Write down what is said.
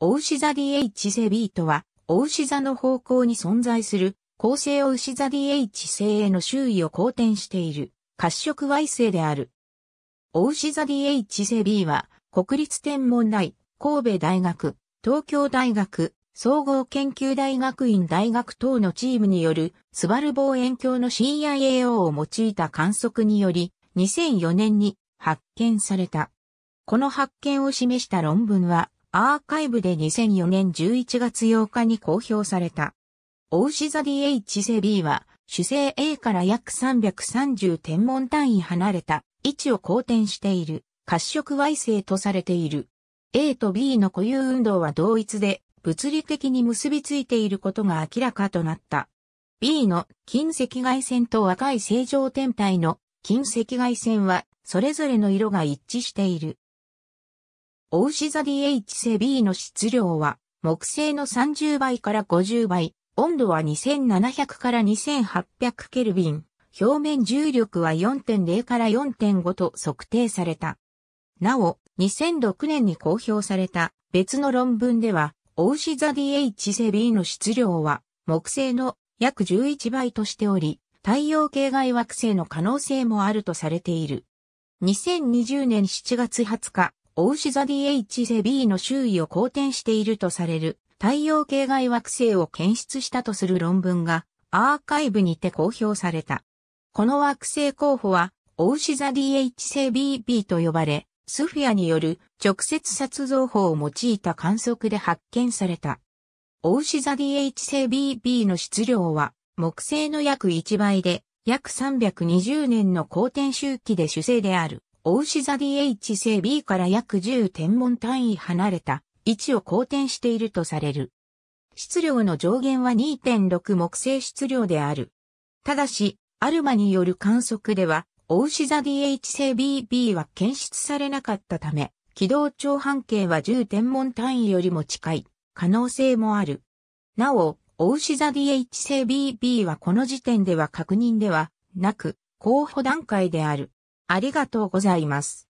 お牛座 DH 性 B とは、お牛座の方向に存在する、恒星お牛座 DH 星への周囲を公転している、褐色 Y 星である。お牛座 DH 性 B は、国立天文台、神戸大学、東京大学、総合研究大学院大学等のチームによる、スバル望遠鏡の CIAO を用いた観測により、2004年に発見された。この発見を示した論文は、アーカイブで2004年11月8日に公表された。オウシザ DH セ B は、主星 A から約330天文単位離れた位置を公転している、褐色 Y 星とされている。A と B の固有運動は同一で、物理的に結びついていることが明らかとなった。B の近赤外線と若い正常天体の近赤外線は、それぞれの色が一致している。オウシザ DH セ B の質量は木製の30倍から50倍、温度は2700から2800ケルビン、表面重力は4.0から4.5と測定された。なお、2006年に公表された別の論文では、オウシザ DH セ B の質量は木製の約11倍としており、太陽系外惑星の可能性もあるとされている。2020年7月20日、オウシザ DH セ B の周囲を公転しているとされる太陽系外惑星を検出したとする論文がアーカイブにて公表された。この惑星候補はオウシザ DH セ BB と呼ばれ、スフィアによる直接撮像法を用いた観測で発見された。オウシザ DH セ BB の質量は木星の約1倍で約320年の公転周期で主星である。大牛座 DH 正 B から約10天文単位離れた位置を公転しているとされる。質量の上限は2.6木星質量である。ただし、アルマによる観測では、大牛座 DH 星 BB は検出されなかったため、軌道長半径は10天文単位よりも近い可能性もある。なお、大牛座 DH 星 BB はこの時点では確認ではなく、候補段階である。ありがとうございます。